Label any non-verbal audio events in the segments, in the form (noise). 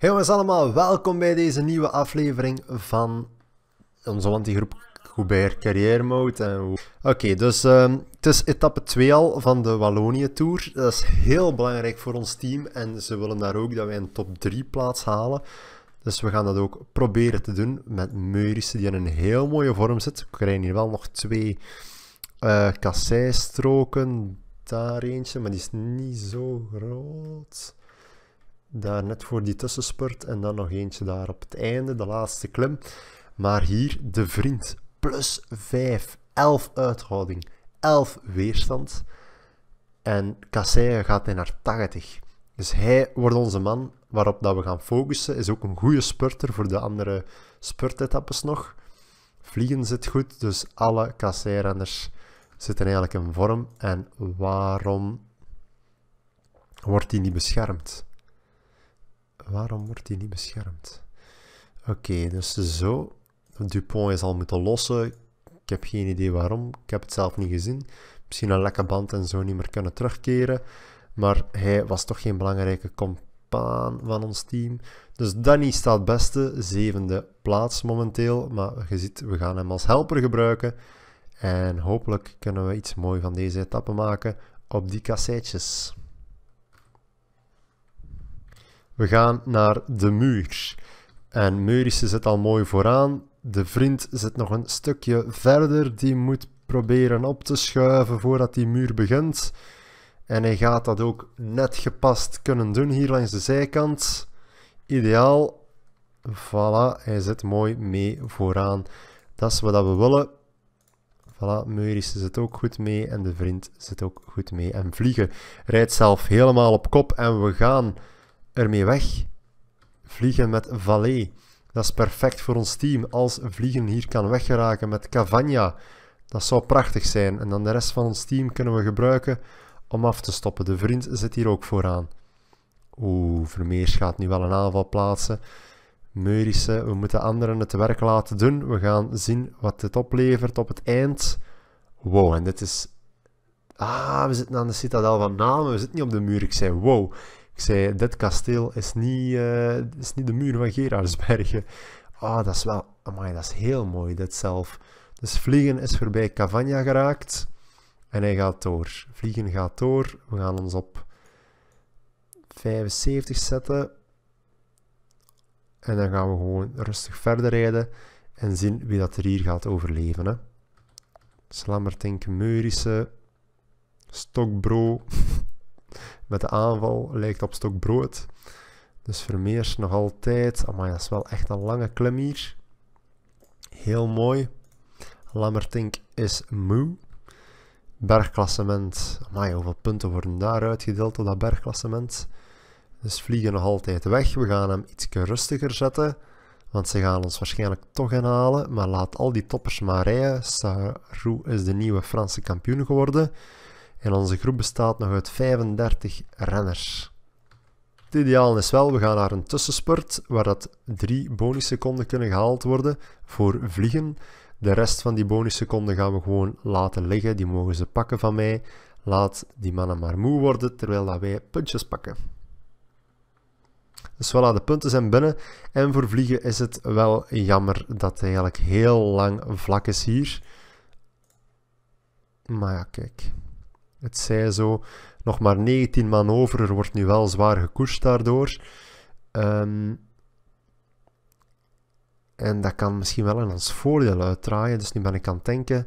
Hey jongens allemaal, welkom bij deze nieuwe aflevering van onze groep Goubert Carrière Mode. Eh, Oké, dus ehm, het is etappe 2 al van de Wallonië Tour. Dat is heel belangrijk voor ons team en ze willen daar ook dat wij een top 3 plaats halen. Dus we gaan dat ook proberen te doen met Meurisse die in een heel mooie vorm zit. We krijgen hier wel nog twee uh, eh, stroken Daar eentje, maar die is niet zo groot. Daar net voor die tussenspurt en dan nog eentje daar op het einde, de laatste klim. Maar hier de vriend, plus 5, 11 uithouding, 11 weerstand. En Kassei gaat hij naar 80. Dus hij wordt onze man waarop dat we gaan focussen. Is ook een goede spurter voor de andere spurtetappes nog. Vliegen zit goed, dus alle kasseirenners zitten eigenlijk in vorm. En waarom wordt hij niet beschermd? waarom wordt hij niet beschermd? Oké, dus zo. Dupont is al moeten lossen. Ik heb geen idee waarom. Ik heb het zelf niet gezien. Misschien een lekke band en zo niet meer kunnen terugkeren. Maar hij was toch geen belangrijke compaan van ons team. Dus Danny staat beste. Zevende plaats momenteel. Maar je ziet, we gaan hem als helper gebruiken. En hopelijk kunnen we iets moois van deze etappe maken op die kasseitjes. We gaan naar de muur. En Meurisse zit al mooi vooraan. De vriend zit nog een stukje verder. Die moet proberen op te schuiven voordat die muur begint. En hij gaat dat ook net gepast kunnen doen hier langs de zijkant. Ideaal. Voilà, hij zit mooi mee vooraan. Dat is wat we willen. Voilà, Meurisse zit ook goed mee en de vriend zit ook goed mee. En Vliegen rijdt zelf helemaal op kop en we gaan ermee weg. Vliegen met Valet. Dat is perfect voor ons team. Als Vliegen hier kan weggeraken met Cavagna, dat zou prachtig zijn. En dan de rest van ons team kunnen we gebruiken om af te stoppen. De vriend zit hier ook vooraan. Oeh, Vermeers gaat nu wel een aanval plaatsen. Meurissen, we moeten anderen het werk laten doen. We gaan zien wat dit oplevert op het eind. Wow, en dit is... Ah, we zitten aan de citadel van Namen. We zitten niet op de muur. Ik zei wow. Ik zei, dit kasteel is niet, eh, is niet de muur van Gerardsbergen. Ah, dat is wel... Amai, dat is heel mooi, dit zelf. Dus Vliegen is voorbij Cavagna geraakt. En hij gaat door. Vliegen gaat door. We gaan ons op 75 zetten. En dan gaan we gewoon rustig verder rijden. En zien wie dat er hier gaat overleven. Hè. Slammertink, Meurissen, Stokbro... (laughs) met de aanval lijkt op stok brood. Dus Vermeers nog altijd. Maar dat is wel echt een lange klim hier. Heel mooi. Lammertink is moe. Bergklassement. Amai, hoeveel punten worden daar uitgedeeld op dat bergklassement? Dus vliegen nog altijd weg. We gaan hem iets rustiger zetten. Want ze gaan ons waarschijnlijk toch inhalen. Maar laat al die toppers maar rijden. Sarou is de nieuwe Franse kampioen geworden. En onze groep bestaat nog uit 35 renners. Het ideaal is wel, we gaan naar een tussenspurt waar dat drie bonusseconden kunnen gehaald worden voor vliegen. De rest van die bonusseconden gaan we gewoon laten liggen. Die mogen ze pakken van mij. Laat die mannen maar moe worden terwijl dat wij puntjes pakken. Dus voilà, de punten zijn binnen. En voor vliegen is het wel jammer dat het eigenlijk heel lang vlak is hier. Maar ja, kijk. Het zij zo, nog maar 19 man over, er wordt nu wel zwaar gekoerst daardoor. Ehm, en dat kan misschien wel in ons voordeel uitdraaien. Dus nu ben ik aan het denken,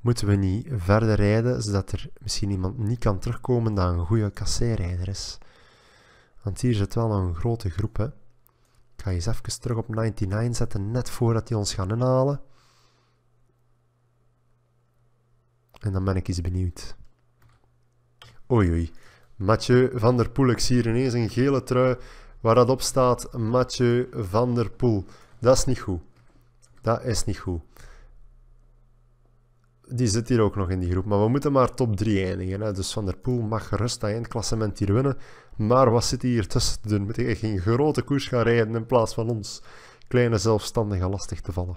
moeten we niet verder rijden, zodat er misschien iemand niet kan terugkomen dat een goede kasseirijder is. Want hier zit wel een grote groep. Hè. Ik ga eens even terug op 99 zetten, net voordat die ons gaan inhalen. En dan ben ik eens benieuwd. Oei oei. Mathieu van der Poel, ik zie hier ineens een gele trui waar dat op staat Mathieu van der Poel. Dat is niet goed. Dat is niet goed. Die zit hier ook nog in die groep, maar we moeten maar top 3 eindigen. Hè? Dus Van der Poel mag gerust dat eindklassement hier winnen. Maar wat zit hij hier tussen te doen? Moet hij geen grote koers gaan rijden in plaats van ons kleine zelfstandigen lastig te vallen?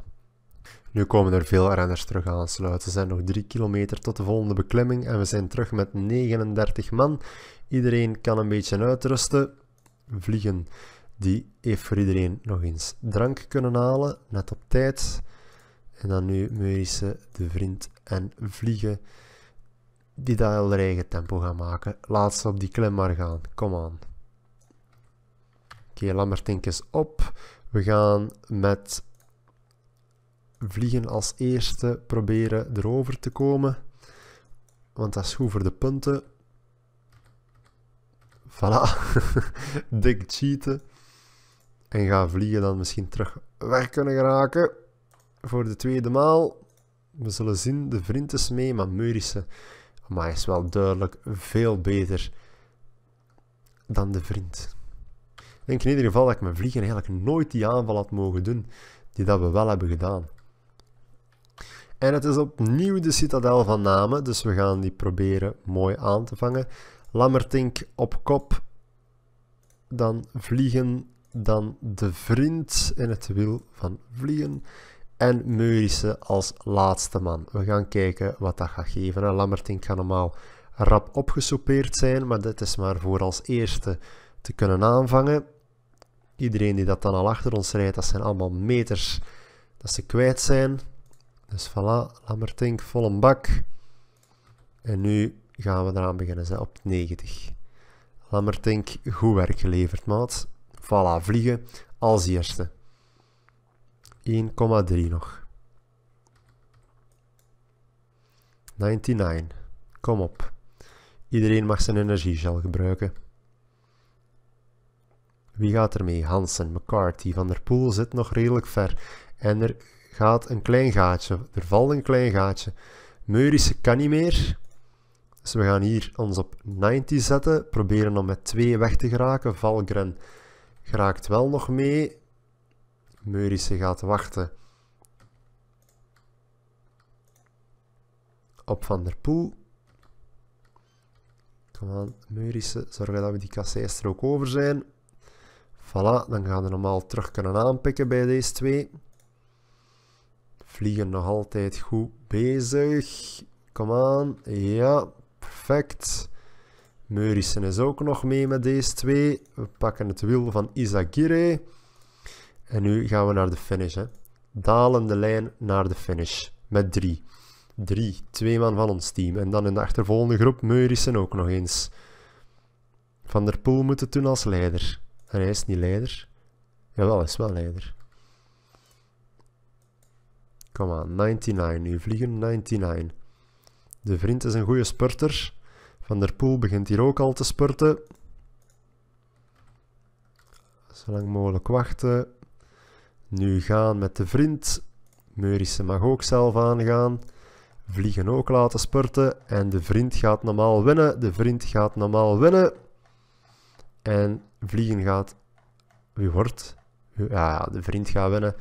Nu komen er veel renners terug aansluiten. Er zijn nog 3 kilometer tot de volgende beklimming en we zijn terug met 39 man. Iedereen kan een beetje uitrusten. Vliegen, die heeft voor iedereen nog eens drank kunnen halen, net op tijd. En dan nu Meurice, de vriend en Vliegen, die daar al hun eigen tempo gaan maken. Laat ze op die klim maar gaan, kom aan. Oké, okay, Lambertink is op. We gaan met vliegen als eerste proberen erover te komen. Want dat is goed voor de punten. Voilà. (laughs) Dik cheaten. En ga vliegen dan misschien terug weg kunnen geraken. Voor de tweede maal. We zullen zien, de vriend is mee, maar Meurissen maar is wel duidelijk veel beter dan de vriend. Ik denk in ieder geval dat ik mijn vliegen eigenlijk nooit die aanval had mogen doen die dat we wel hebben gedaan. En het is opnieuw de citadel van Namen, dus we gaan die proberen mooi aan te vangen. Lammertink op kop, dan Vliegen, dan de Vriend in het wiel van Vliegen en Meurissen als laatste man. We gaan kijken wat dat gaat geven. Lammertink gaat normaal rap opgesoupeerd zijn, maar dit is maar voor als eerste te kunnen aanvangen. Iedereen die dat dan al achter ons rijdt, dat zijn allemaal meters dat ze kwijt zijn. Dus voilà, Lammertink, vol een bak. En nu gaan we eraan beginnen, op 90. Lammertink, goed werk geleverd, maat. Voilà, vliegen als eerste. 1,3 nog. 99. Kom op. Iedereen mag zijn energiegel gebruiken. Wie gaat er mee? Hansen, McCarthy, Van der Poel zit nog redelijk ver. En er gaat een klein gaatje. Er valt een klein gaatje. Meurische kan niet meer. Dus we gaan hier ons op 90 zetten. Proberen om met 2 weg te geraken. Valgren geraakt wel nog mee. Meurissen gaat wachten op Van der Poel. Kom aan, Meurissen, zorgen dat we die kasseister ook over zijn. Voilà, dan gaan we normaal terug kunnen aanpikken bij deze twee. Vliegen nog altijd goed bezig. Kom aan. Ja, perfect. Meurissen is ook nog mee met deze twee. We pakken het wiel van Isagire. En nu gaan we naar de finish. Hè. Dalende lijn naar de finish. Met drie. Drie. Twee man van ons team. En dan in de achtervolgende groep Meurissen ook nog eens. Van der Poel moet het doen als leider. En hij is niet leider. Jawel, hij is wel leider. Kom aan, 99 nu. Vliegen 99. De vriend is een goede spurter. Van der Poel begint hier ook al te spurten. Zolang mogelijk wachten. Nu gaan met de vriend. Meurissen mag ook zelf aangaan. Vliegen ook laten sporten. En de vriend gaat normaal winnen. De vriend gaat normaal winnen. En vliegen gaat... Wie wordt? Ja, de vriend gaat winnen.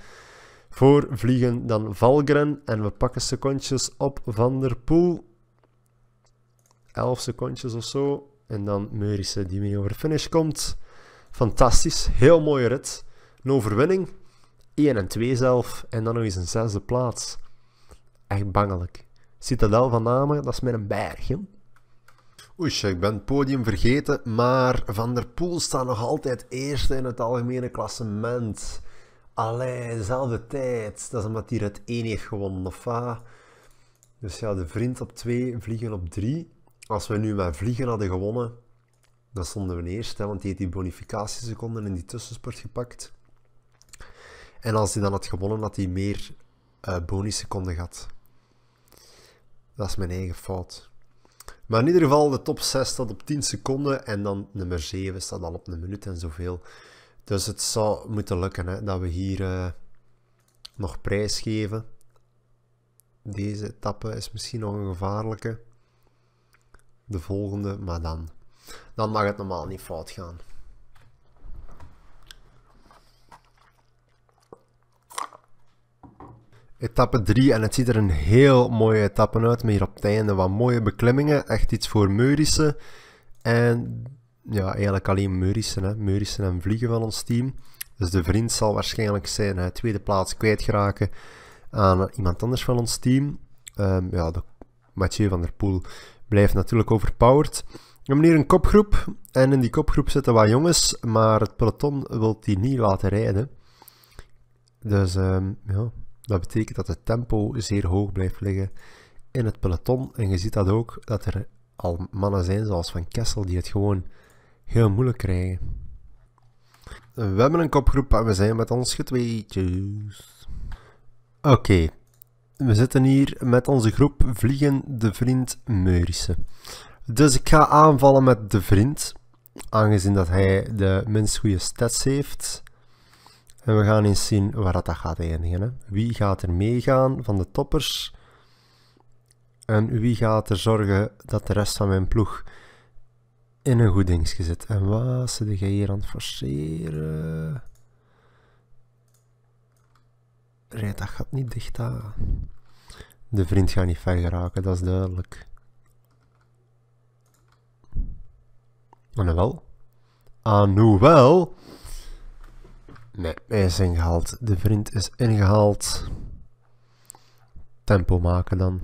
Voor vliegen dan Valgren. En we pakken secondjes op Van der Poel. 11 secondjes of zo. En dan Meurissen die mee over de finish komt. Fantastisch. Heel mooie rit. Een overwinning. 1 en 2 zelf. En dan nog eens een zesde plaats. Echt bangelijk. Citadel van Namen, dat is met een berg. Hè? ik ben het podium vergeten, maar Van der Poel staat nog altijd eerste in het algemene klassement. Allee, zelfde tijd. Dat is omdat hij het 1 heeft gewonnen, of Dus ja, de vriend op 2, vliegen op 3. Als we nu met vliegen hadden gewonnen, dan stonden we eerst, hè, want die heeft die bonificatieseconden in die tussensport gepakt. En als hij dan had gewonnen, had hij meer uh, eh, seconden gehad. Dat is mijn eigen fout. Maar in ieder geval, de top 6 staat op 10 seconden en dan nummer 7 staat al op een minuut en zoveel. Dus het zou moeten lukken hè, dat we hier eh, nog prijs geven. Deze etappe is misschien nog een gevaarlijke. De volgende, maar dan. Dan mag het normaal niet fout gaan. Etappe 3 en het ziet er een heel mooie etappe uit. Maar hier op het einde wat mooie beklimmingen. Echt iets voor Meurissen. En ja, eigenlijk alleen Meurissen. Hè. Meurissen en Vliegen van ons team. Dus de vriend zal waarschijnlijk zijn tweede plaats kwijtgeraken aan iemand anders van ons team. Ehm, ja, de Mathieu van der Poel blijft natuurlijk overpowered. We hebben hier een kopgroep en in die kopgroep zitten wat jongens, maar het peloton wil die niet laten rijden. Dus ehm, ja, dat betekent dat het tempo zeer hoog blijft liggen in het peloton. En je ziet dat ook, dat er al mannen zijn zoals Van Kessel die het gewoon heel moeilijk krijgen. We hebben een kopgroep en we zijn met ons getweetjes. Oké, we zitten hier met onze groep Vliegen de Vriend Meurissen. Dus ik ga aanvallen met de vriend, aangezien dat hij de minst goede stats heeft. En we gaan eens zien waar dat gaat eindigen. Hè. Wie gaat er meegaan van de toppers? En wie gaat er zorgen dat de rest van mijn ploeg in een goed ding gezet. En wat zit jij hier aan het forceren? Rijd, dat gaat niet dicht aan. De vriend gaat niet ver geraken, dat is duidelijk. Alhoewel. Nou ah, nou wel. Nee, hij is ingehaald. De vriend is ingehaald. Tempo maken dan.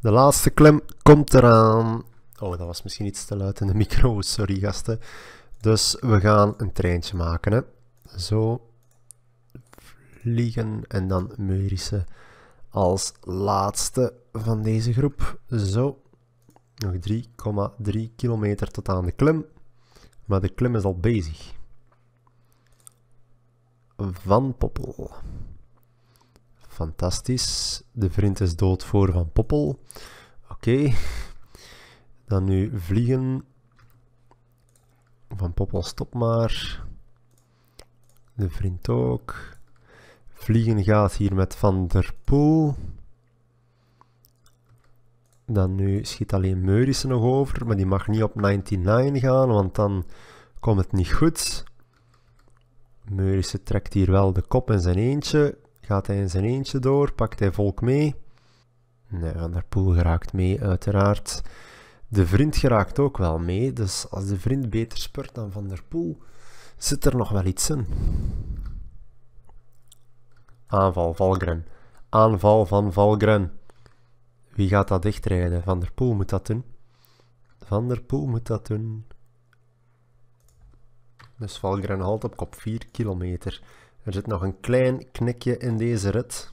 De laatste klem komt eraan. Oh, dat was misschien iets te luid in de micro, sorry gasten. Dus we gaan een treintje maken. Hè. Zo vliegen en dan Meurissen als laatste van deze groep. Zo. Nog 3,3 kilometer tot aan de klim. Maar de klim is al bezig. Van Poppel. Fantastisch. De vriend is dood voor Van Poppel. Oké. Dan nu vliegen. Van Poppel stop maar. De vriend ook. Vliegen gaat hier met Van der Poel. Dan nu schiet alleen Meurissen nog over, maar die mag niet op 99 gaan, want dan komt het niet goed. Meurissen trekt hier wel de kop in zijn eentje. Gaat hij in zijn eentje door, pakt hij volk mee. Nee, Van der Poel geraakt mee, uiteraard de vriend geraakt ook wel mee. Dus als de vriend beter spurt dan Van der Poel, zit er nog wel iets in. Aanval Valgren. Aanval van Valgren. Wie gaat dat dichtrijden? Van der Poel moet dat doen. Van der Poel moet dat doen. Dus Valgren haalt op kop 4 kilometer. Er zit nog een klein knikje in deze rit.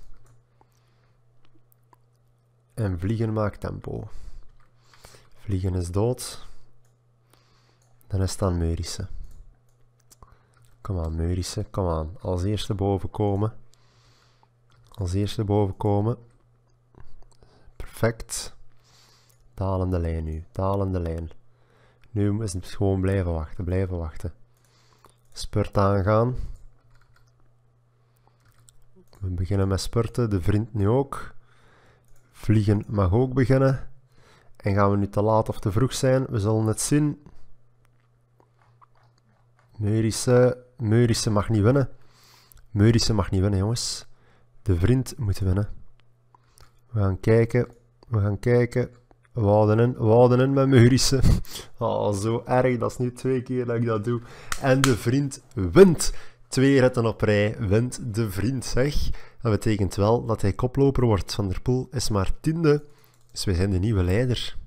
En vliegen maakt tempo. Vliegen is dood. Dan is het aan Meurissen. Kom aan, Meurissen, kom aan. Als eerste boven komen. Als eerste boven komen. Perfect. Dalende lijn nu, dalende lijn. Nu is het gewoon blijven wachten, blijven wachten. Spurt aangaan. We beginnen met spurten, de vriend nu ook. Vliegen mag ook beginnen. En gaan we nu te laat of te vroeg zijn? We zullen het zien. Meurissen, Meurissen mag niet winnen. Meurissen mag niet winnen, jongens. De vriend moet winnen. We gaan kijken. We gaan kijken. Wouden in, met Meurissen. (laughs) Oh, zo erg. Dat is nu twee keer dat ik dat doe. En de vriend wint. Twee retten op rij wint de vriend, zeg. Dat betekent wel dat hij koploper wordt. Van der Poel is maar tiende. Dus we zijn de nieuwe leider.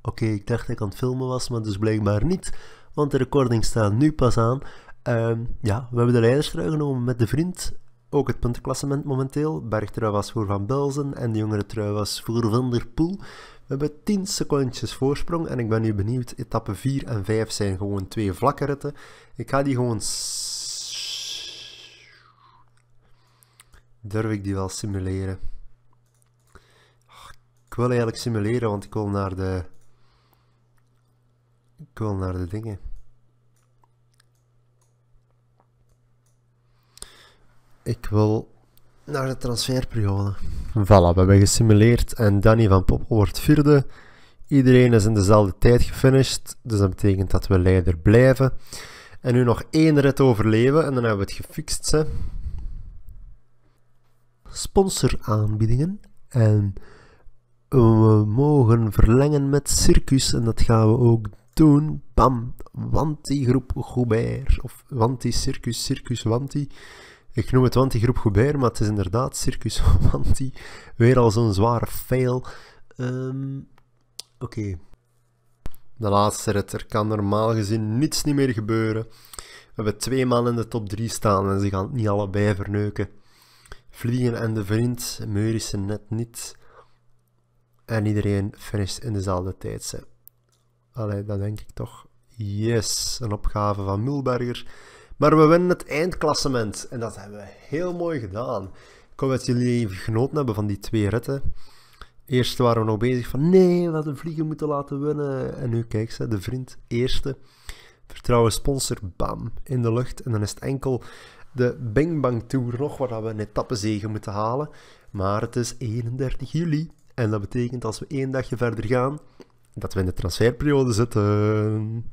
Oké, ik dacht dat ik aan het filmen was, maar dus blijkbaar niet. Want de recording staat nu pas aan. Ehm, ja, we hebben de leiders genomen met de vriend. Ook het puntenklassement momenteel. Bergtrui was voor Van Belzen en de jongere trui was voor Van der Poel. We hebben 10 secondjes voorsprong en ik ben nu benieuwd. Etappe 4 en 5 zijn gewoon twee vlakke Ik ga die gewoon... Durf ik die wel simuleren? Ik wil eigenlijk simuleren, want ik wil naar de... Ik wil naar de dingen. Ik wil naar de transferperiode. Voilà, we hebben gesimuleerd en Danny van Poppel wordt vierde. Iedereen is in dezelfde tijd gefinished, dus dat betekent dat we leider blijven. En nu nog één rit overleven en dan hebben we het gefixt. Hè. Sponsoraanbiedingen en we mogen verlengen met circus en dat gaan we ook doen. Bam, want groep Goubert, of want circus, circus, want Ik noem het want groep Goubert, maar het is inderdaad circus, (laughs) want Weer al zo'n zware fail. Ehm, oké. De laatste rit, er kan normaal gezien niets niet meer gebeuren. We hebben twee man in de top 3 staan en ze gaan het niet allebei verneuken. Vliegen en de vriend, Meurissen net niet. En iedereen finisht in dezelfde tijd. Allee, dat denk ik toch. Yes, een opgave van Mulberger. Maar we winnen het eindklassement. En dat hebben we heel mooi gedaan. Ik hoop dat jullie even genoten hebben van die twee ritten. Eerst waren we nog bezig van nee, we hadden vliegen moeten laten winnen. En nu kijk ze, de vriend, eerste. Vertrouwen sponsor, bam, in de lucht. En dan is het enkel de Bing Bang Tour nog, waar we een etappezege moeten halen. Maar het is 31 juli. En dat betekent als we één dagje verder gaan, dat we in de transferperiode zitten.